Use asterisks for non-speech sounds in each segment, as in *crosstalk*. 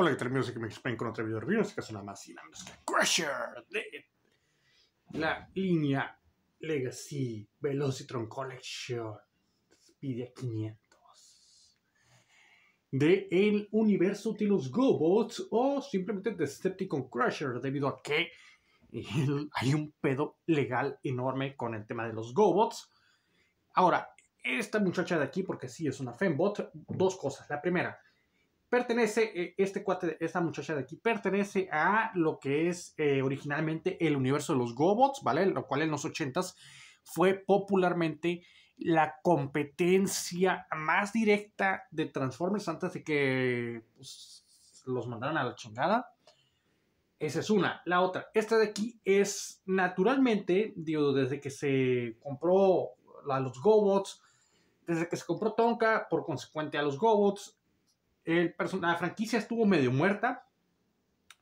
Hola, que terminó amigos? que me con otro video en este caso nada más y nada menos Crusher de la línea Legacy Velocitron Collection Speedia 500 de el universo de los GoBots o simplemente de Decepticon Crusher debido a que hay un pedo legal enorme con el tema de los GoBots. Ahora, esta muchacha de aquí, porque sí es una Fembot, dos cosas. La primera, pertenece, eh, este cuate, esta muchacha de aquí, pertenece a lo que es eh, originalmente el universo de los GoBots, ¿vale? Lo cual en los 80s fue popularmente la competencia más directa de Transformers antes de que pues, los mandaran a la chingada. Esa es una. La otra, esta de aquí es naturalmente, digo, desde que se compró a los GoBots, desde que se compró Tonka, por consecuente a los GoBots, el la franquicia estuvo medio muerta,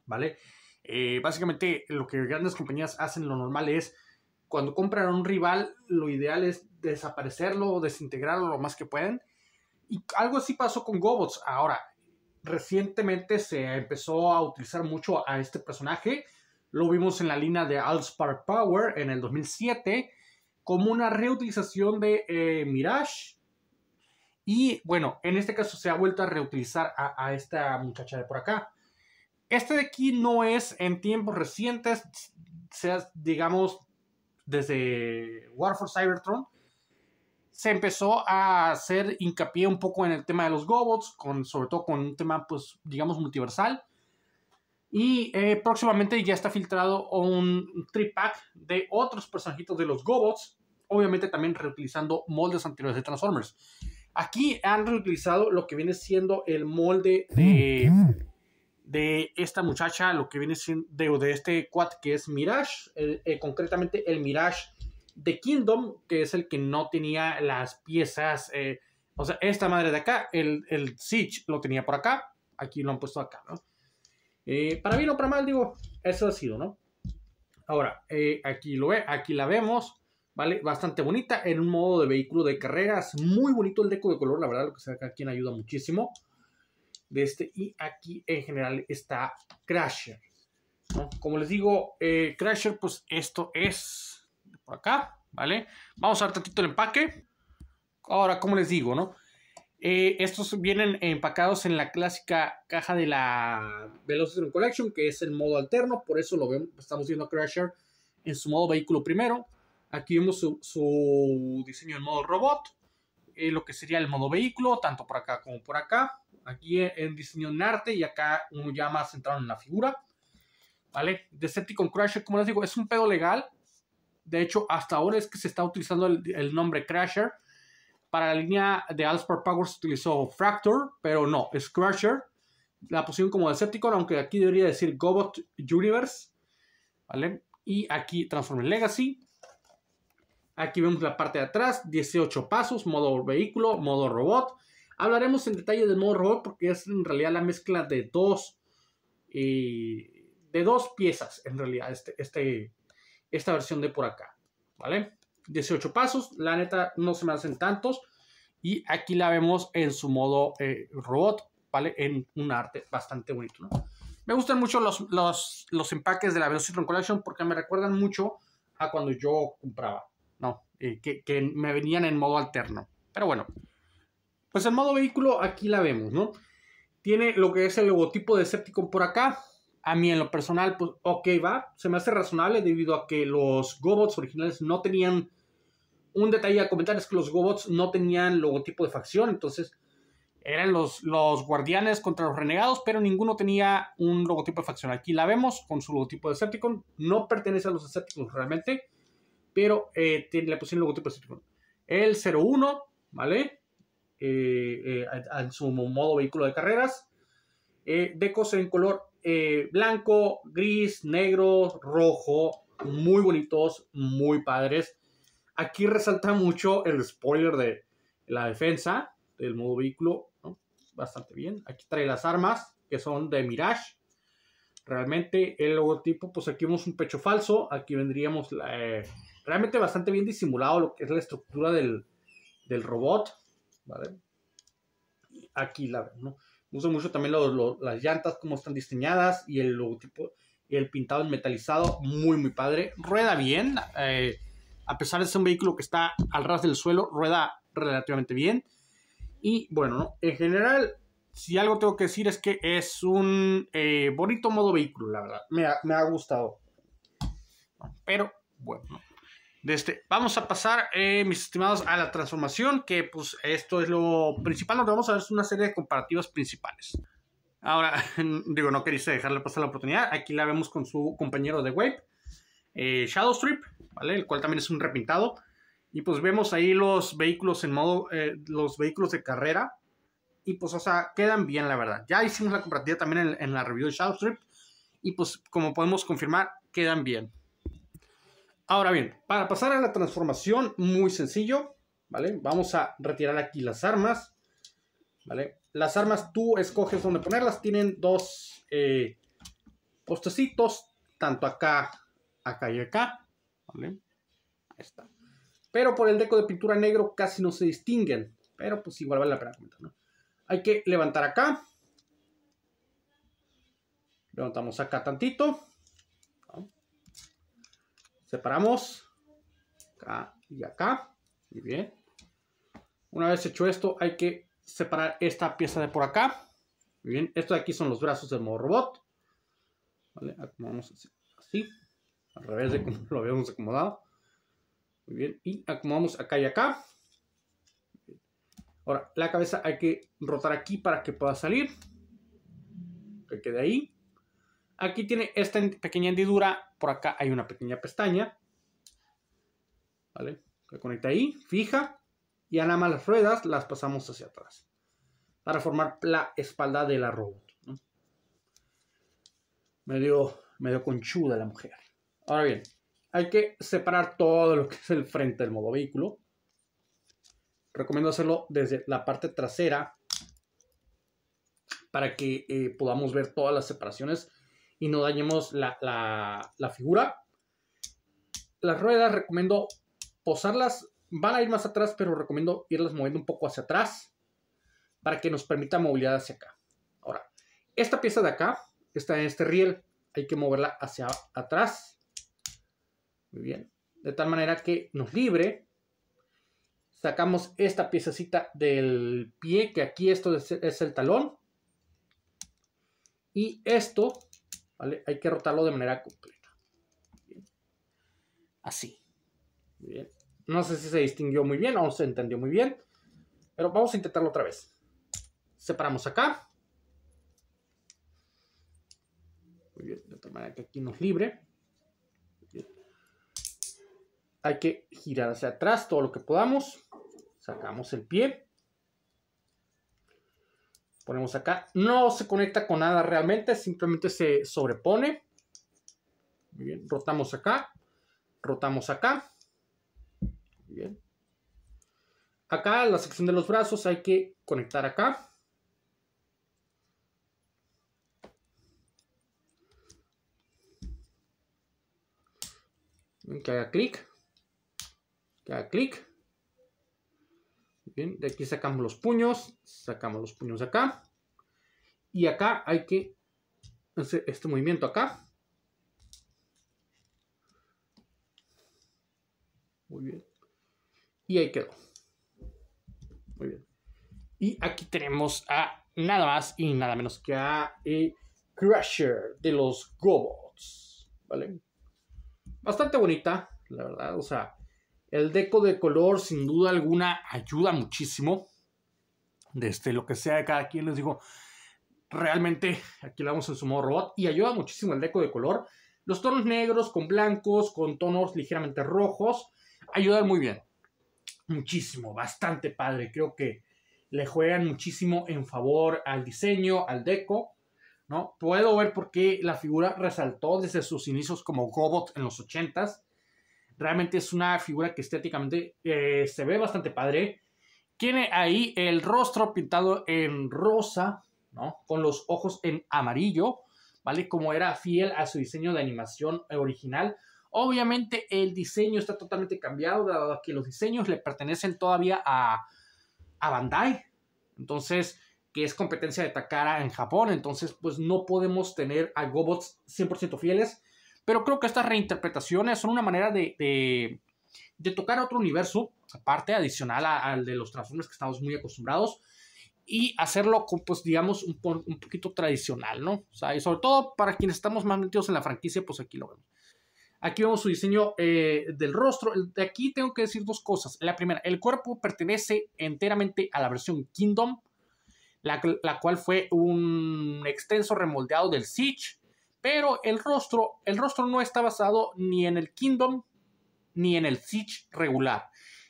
¿vale? Eh, básicamente lo que grandes compañías hacen lo normal es cuando compran a un rival, lo ideal es desaparecerlo o desintegrarlo lo más que pueden. Y algo así pasó con Gobots. Ahora, recientemente se empezó a utilizar mucho a este personaje. Lo vimos en la línea de Allspark Power en el 2007 como una reutilización de eh, Mirage y bueno, en este caso se ha vuelto a reutilizar a, esta muchacha de por acá. Este de aquí no es en tiempos recientes, sea, digamos, desde War for Cybertron, se empezó a hacer hincapié un poco en el tema de los GoBots, con, sobre todo con un tema, pues, digamos, multiversal. Y eh, próximamente ya está filtrado un tripack de otros personajitos de los GoBots, obviamente también reutilizando moldes anteriores de Transformers. Aquí han reutilizado lo que viene siendo el molde de, mm, mm. esta muchacha, lo que viene siendo de, este quad que es Mirage, eh, concretamente el Mirage de Kingdom, que es el que no tenía las piezas, eh, o sea, esta madre de acá, el, el Siege lo tenía por acá, aquí lo han puesto acá, ¿no? Eh, para mí no para mal, digo, eso ha sido, ¿no? Ahora, aquí, lo, ve aquí la vemos. ¿vale? Bastante bonita en un modo de vehículo de carreras. Muy bonito el deco de color, la verdad, lo que saca aquí en ayuda muchísimo. De este, y aquí en general está Crasher. ¿no? Como les digo, eh, Crasher, pues esto es por acá, ¿vale? Vamos a ver tantito el empaque. Ahora, como les digo, ¿no? Eh, estos vienen empacados en la clásica caja de la Velocity Collection, que es el modo alterno, por eso lo vemos, estamos viendo Crasher en su modo vehículo primero. Aquí vemos su, diseño en modo robot, eh, lo que sería el modo vehículo, tanto por acá como por acá. Aquí eh, en diseño en arte y acá uno ya más centrado en la figura. ¿Vale? Decepticon Crasher, como les digo, es un pedo legal. De hecho, hasta ahora es que se está utilizando el, nombre Crasher. Para la línea de Allspark Power se utilizó Fractor, pero no, es Crasher. La pusieron como Decepticon, aunque aquí debería decir Gobot Universe. ¿Vale? Y aquí Transformers Legacy. Aquí vemos la parte de atrás, 18 pasos, modo vehículo, modo robot. Hablaremos en detalle del modo robot porque es en realidad la mezcla de dos, eh, de dos piezas, en realidad, este, este, esta versión de por acá. ¿Vale? 18 pasos, la neta no se me hacen tantos. Y aquí la vemos en su modo eh, robot, ¿vale? En un arte bastante bonito, Me gustan mucho los, los, empaques de la Velocitron Collection porque me recuerdan mucho a cuando yo compraba no, eh, que, me venían en modo alterno. Pero bueno, pues el modo vehículo aquí la vemos, ¿no? Tiene lo que es el logotipo de Decepticon por acá. A mí en lo personal, pues ok, va, se me hace razonable debido a que los GoBots originales no tenían... Un detalle a comentar es que los GoBots no tenían logotipo de facción, entonces eran los, los, guardianes contra los renegados, pero ninguno tenía un logotipo de facción. Aquí la vemos con su logotipo de Decepticon. No pertenece a los Decepticons realmente pero eh, tiene, le pusieron el logotipo El 01, ¿vale? en eh, eh, su modo vehículo de carreras. decos en color blanco, gris, negro, rojo. Muy bonitos, muy padres. Aquí resalta mucho el spoiler de la defensa del modo vehículo. Bastante bien. Aquí trae las armas que son de Mirage realmente el logotipo, pues aquí vemos un pecho falso, aquí vendríamos la, Realmente bastante bien disimulado lo que es la estructura del, robot. ¿vale? Aquí la ¿no? Me uso mucho también las llantas, cómo están diseñadas y el logotipo y el pintado en metalizado. Muy, muy padre. Rueda bien. Eh, a pesar de ser un vehículo que está al ras del suelo, rueda relativamente bien. Y bueno, en general, si algo tengo que decir es que es un eh, bonito modo vehículo, la verdad. Me me ha gustado. Pero bueno. Este, vamos a pasar, eh, mis estimados, a la transformación, que pues esto es lo principal, lo vamos a ver una serie de comparativas principales. Ahora, *laughs* digo, no queriste dejarle pasar la oportunidad, aquí la vemos con su compañero de Wave, eh, Shadowstrip, ¿vale? El cual también es un repintado. Y pues vemos ahí los vehículos en modo, eh, los vehículos de carrera. Y pues, o sea, quedan bien, la verdad. Ya hicimos la comparativa también en, en la review de Shadowstrip. Y pues, como podemos confirmar, quedan bien. Ahora bien, para pasar a la transformación, muy sencillo, ¿vale? Vamos a retirar aquí las armas, ¿vale? Las armas tú escoges dónde ponerlas, tienen dos eh, postecitos, tanto acá, acá y acá, ¿vale? Ahí está. Pero por el deco de pintura negro casi no se distinguen, pero pues igual vale la pena Hay que levantar acá. Levantamos acá tantito. Separamos acá y acá. Muy bien. Una vez hecho esto, hay que separar esta pieza de por acá. Muy bien. Esto de aquí son los brazos del modo robot. Vale, acomodamos así, así. Al revés de como *laughs* lo habíamos acomodado. Muy bien. Y acomodamos acá y acá. Ahora, la cabeza hay que rotar aquí para que pueda salir. Que quede ahí. Aquí tiene esta pequeña hendidura, por acá hay una pequeña pestaña, ¿vale? Se conecta ahí, fija, y a nada más las ruedas las pasamos hacia atrás para formar la espalda de la robot. Medio, medio conchuda la mujer. Ahora bien, hay que separar todo lo que es el frente del modo vehículo. Recomiendo hacerlo desde la parte trasera para que eh, podamos ver todas las separaciones y no dañemos la, la, figura. Las ruedas recomiendo posarlas, van a ir más atrás, pero recomiendo irlas moviendo un poco hacia atrás para que nos permita movilidad hacia acá. Ahora, esta pieza de acá está en este riel, hay que moverla hacia atrás. Muy bien, de tal manera que nos libre. Sacamos esta piececita del pie, que aquí esto es el talón. Y esto hay que rotarlo de manera completa. Así. Bien. No sé si se distinguió muy bien o se entendió muy bien, pero vamos a intentarlo otra vez. Separamos acá. Muy bien, de tal manera que aquí nos libre. Hay que girar hacia atrás todo lo que podamos. Sacamos el pie. Ponemos acá. No se conecta con nada realmente, simplemente se sobrepone. Muy bien, rotamos acá. Rotamos acá. Muy bien. Acá, la sección de los brazos, hay que conectar acá. que haga clic, que haga clic. Bien, de aquí sacamos los puños, sacamos los puños acá. Y acá hay que hacer este movimiento acá. Muy bien. Y ahí quedó. Muy bien. Y aquí tenemos a nada más y nada menos que a eh, Crusher de los Gobots. ¿Vale? Bastante bonita, la verdad. O sea, el deco de color sin duda alguna ayuda muchísimo. Desde este, lo que sea de cada quien, les digo, realmente aquí la vamos en su modo robot y ayuda muchísimo el deco de color. Los tonos negros con blancos, con tonos ligeramente rojos, ayudan muy bien. Muchísimo, bastante padre. Creo que le juegan muchísimo en favor al diseño, al deco. ¿no? Puedo ver por qué la figura resaltó desde sus inicios como robot en los 80 Realmente es una figura que estéticamente eh, se ve bastante padre. Tiene ahí el rostro pintado en rosa, con los ojos en amarillo, ¿vale? Como era fiel a su diseño de animación original. Obviamente el diseño está totalmente cambiado, dado que los diseños le pertenecen todavía a, Bandai. Entonces, que es competencia de Takara en Japón. Entonces, pues no podemos tener a Gobots 100% fieles. Pero creo que estas reinterpretaciones son una manera de, de tocar otro universo, aparte, adicional al de los Transformers que estamos muy acostumbrados y hacerlo, pues digamos, un, poquito tradicional, ¿no? O sea, y sobre todo para quienes estamos más metidos en la franquicia, pues aquí lo vemos. Aquí vemos su diseño eh, del rostro. De aquí tengo que decir dos cosas. La primera, el cuerpo pertenece enteramente a la versión Kingdom, la, cual fue un extenso remoldeado del Siege, pero el rostro, el rostro no está basado ni en el Kingdom ni en el Siege regular.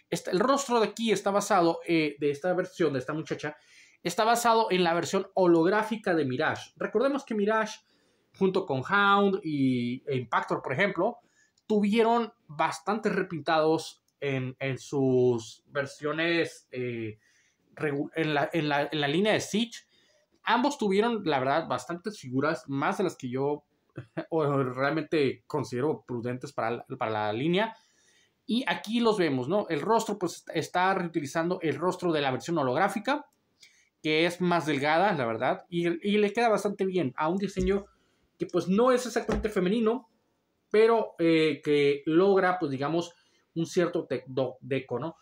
Este, el rostro de aquí está basado eh, de esta versión de esta muchacha está basado en la versión holográfica de Mirage. Recordemos que Mirage, junto con Hound y e Impactor, por ejemplo, tuvieron bastantes repintados en, sus versiones eh, en, la, línea de Siege. Ambos tuvieron, la verdad, bastantes figuras, más de las que yo *laughs* o realmente considero prudentes para, para, la línea. Y aquí los vemos, ¿no? El rostro pues está reutilizando el rostro de la versión holográfica que es más delgada, la verdad, y, le queda bastante bien a un diseño que pues no es exactamente femenino, pero eh, que logra, pues digamos, un cierto deco, ¿no?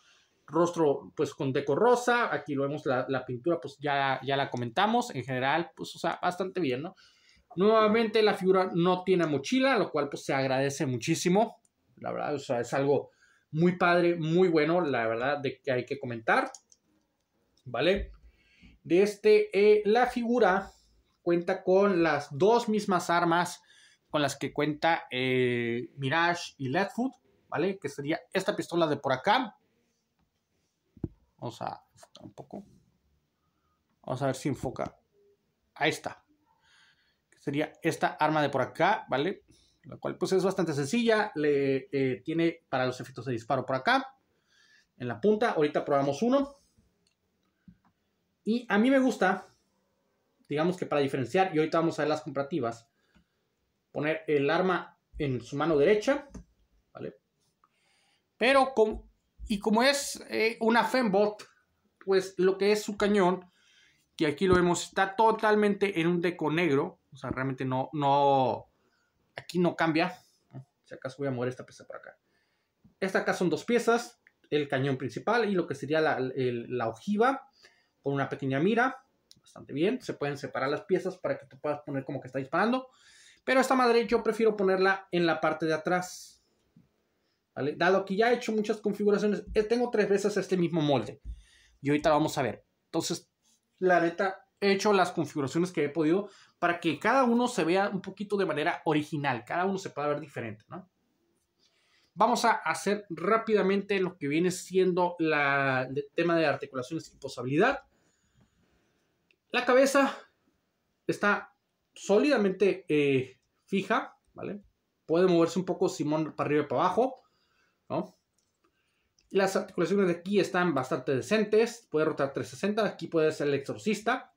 Rostro, pues con deco rosa, aquí lo vemos, la, pintura, pues ya, ya la comentamos, en general, pues, o sea, bastante bien, ¿no? Nuevamente la figura no tiene mochila, lo cual pues se agradece muchísimo, la verdad, o sea, es algo muy padre, muy bueno, la verdad, de que hay que comentar, ¿vale? de este, eh, la figura cuenta con las dos mismas armas con las que cuenta eh, Mirage y Leadfoot, ¿vale? Que sería esta pistola de por acá. Vamos a enfocar un poco. Vamos a ver si enfoca. a esta. Que sería esta arma de por acá, ¿vale? La cual pues es bastante sencilla. Le eh, tiene para los efectos de disparo por acá. En la punta. Ahorita probamos uno. Y a mí me gusta, digamos que para diferenciar, y ahorita vamos a ver las comparativas, poner el arma en su mano derecha, ¿vale? Pero con y como es eh, una Fembot, pues lo que es su cañón, que aquí lo vemos, está totalmente en un deco negro, o sea, realmente no, no, aquí no cambia, si acaso voy a mover esta pieza por acá. Esta acá son dos piezas, el cañón principal y lo que sería la, la ojiva, con una pequeña mira, bastante bien. Se pueden separar las piezas para que tú puedas poner como que está disparando. Pero esta madre yo prefiero ponerla en la parte de atrás. Dado que ya he hecho muchas configuraciones, eh, tengo tres veces este mismo molde. Y ahorita vamos a ver. Entonces, la neta, he hecho las configuraciones que he podido para que cada uno se vea un poquito de manera original. Cada uno se pueda ver diferente, ¿no? Vamos a hacer rápidamente lo que viene siendo la, el tema de articulaciones y posibilidad. La cabeza está sólidamente eh, fija, ¿vale? Puede moverse un poco Simón para arriba y para abajo, ¿no? Las articulaciones de aquí están bastante decentes, puede rotar 360, aquí puede ser el exorcista,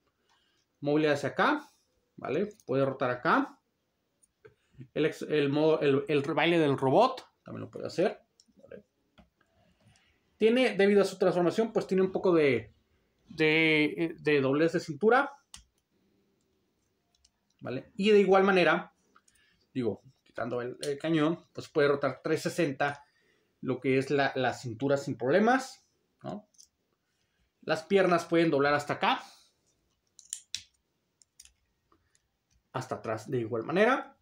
movilidad hacia acá, ¿vale? Puede rotar acá. El, el baile del robot también lo puede hacer. ¿vale? Tiene, debido a su transformación, pues tiene un poco de de, doblez de cintura. Y de igual manera, digo, quitando el, cañón, pues puede rotar 360 lo que es la, cintura sin problemas, Las piernas pueden doblar hasta acá. Hasta atrás de igual manera.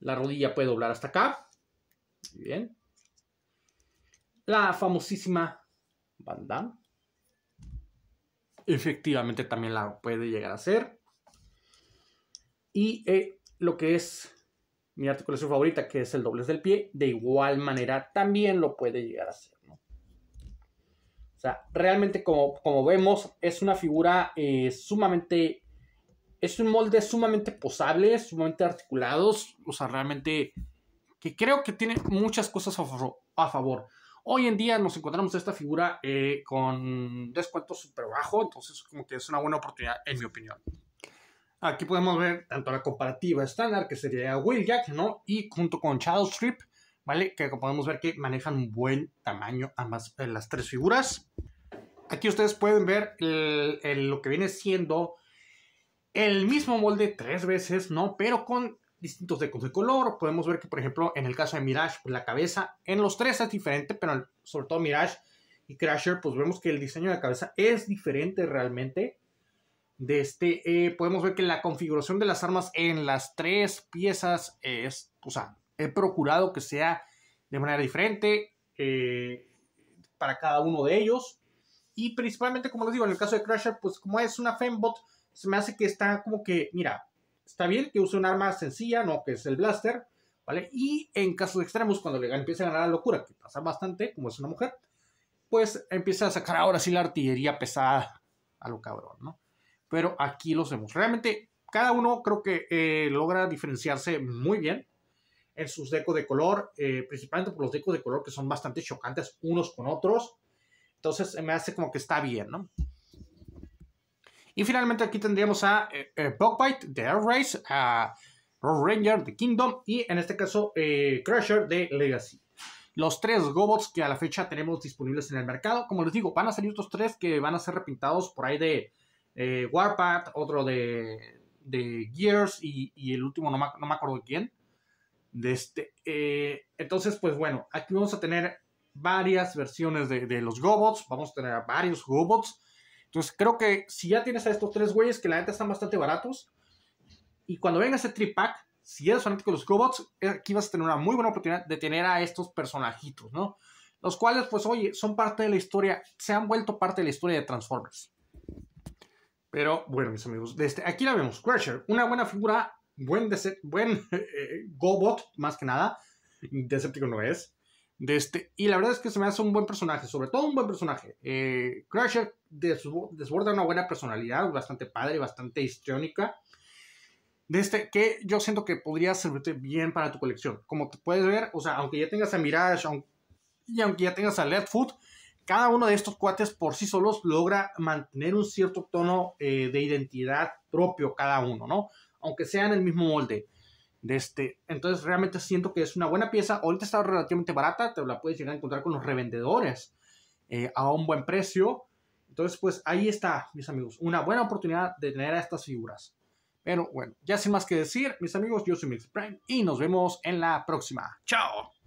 La rodilla puede doblar hasta acá. Muy bien. La famosísima bandana efectivamente también la puede llegar a hacer Y eh, lo que es mi articulación favorita, que es el doblez del pie, de igual manera también lo puede llegar a hacer. O sea, realmente como, vemos, es una figura eh, sumamente... Es un molde sumamente posable, sumamente articulados, o sea, realmente que creo que tiene muchas cosas a favor. A favor. Hoy en día nos encontramos esta figura eh, con descuento súper bajo, entonces como que es una buena oportunidad en mi opinión. Aquí podemos ver tanto la comparativa estándar, que sería Will Jack, ¿no? Y junto con Charles Strip, ¿vale? Que podemos ver que manejan un buen tamaño ambas eh, las tres figuras. Aquí ustedes pueden ver lo que viene siendo el mismo molde tres veces, ¿no? Pero con distintos decos de color. Podemos ver que, por ejemplo, en el caso de Mirage, pues la cabeza en los tres es diferente, pero sobre todo Mirage y Crasher, pues vemos que el diseño de la cabeza es diferente realmente. De este, eh, podemos ver que la configuración de las armas en las tres piezas es, o sea, he procurado que sea de manera diferente eh, para cada uno de ellos. Y principalmente, como les digo, en el caso de Crasher, pues como es una Fembot, se me hace que está como que, mira, está bien que use un arma sencilla, no que es el blaster, ¿vale? Y en casos extremos, cuando le empieza a ganar la locura, que pasa bastante, como es una mujer, pues empieza a sacar ahora sí la artillería pesada a lo cabrón, ¿no? Pero aquí los vemos. Realmente, cada uno creo que eh, logra diferenciarse muy bien en sus decos de color, eh, principalmente por los decos de color que son bastante chocantes unos con otros. Entonces me hace como que está bien, ¿no? Y finalmente aquí tendríamos a eh, eh, Bugbite de Air Race, a Road Ranger de Kingdom y en este caso eh, Crusher de Legacy. Los tres Gobots que a la fecha tenemos disponibles en el mercado. Como les digo, van a salir estos tres que van a ser repintados por ahí de Warpath, otro de, de Gears y, el último no me, acuerdo quién. De este, entonces, pues bueno, aquí vamos a tener varias versiones de, de los Gobots. Vamos a tener varios Gobots entonces creo que si ya tienes a estos tres güeyes que la neta están bastante baratos, y cuando venga ese tripack, si eres fanático de los robots, eh, aquí vas a tener una muy buena oportunidad de tener a estos personajitos, ¿no? Los cuales, pues, oye, son parte de la historia, se han vuelto parte de la historia de Transformers. Pero bueno, mis amigos, este, aquí la vemos. Crusher, una buena figura, buen, buen *laughs* eh, eh, Gobot, más que nada. Decepticon no es este, y la verdad es que se me hace un buen personaje, sobre todo un buen personaje. Eh, Crusher desborda una buena personalidad, bastante padre, bastante histriónica. De este, que yo siento que podría servirte bien para tu colección. Como te puedes ver, o sea, aunque ya tengas a Mirage y aunque ya tengas a Foot cada uno de estos cuates por sí solos logra mantener un cierto tono eh, de identidad propio cada uno, ¿no? Aunque en el mismo molde este, entonces realmente siento que es una buena pieza. Ahorita está relativamente barata, te la puedes llegar a encontrar con los revendedores eh, a un buen precio. Entonces, pues ahí está, mis amigos, una buena oportunidad de tener a estas figuras. Pero bueno, ya sin más que decir, mis amigos, yo soy Mix Prime y nos vemos en la próxima. ¡Chao!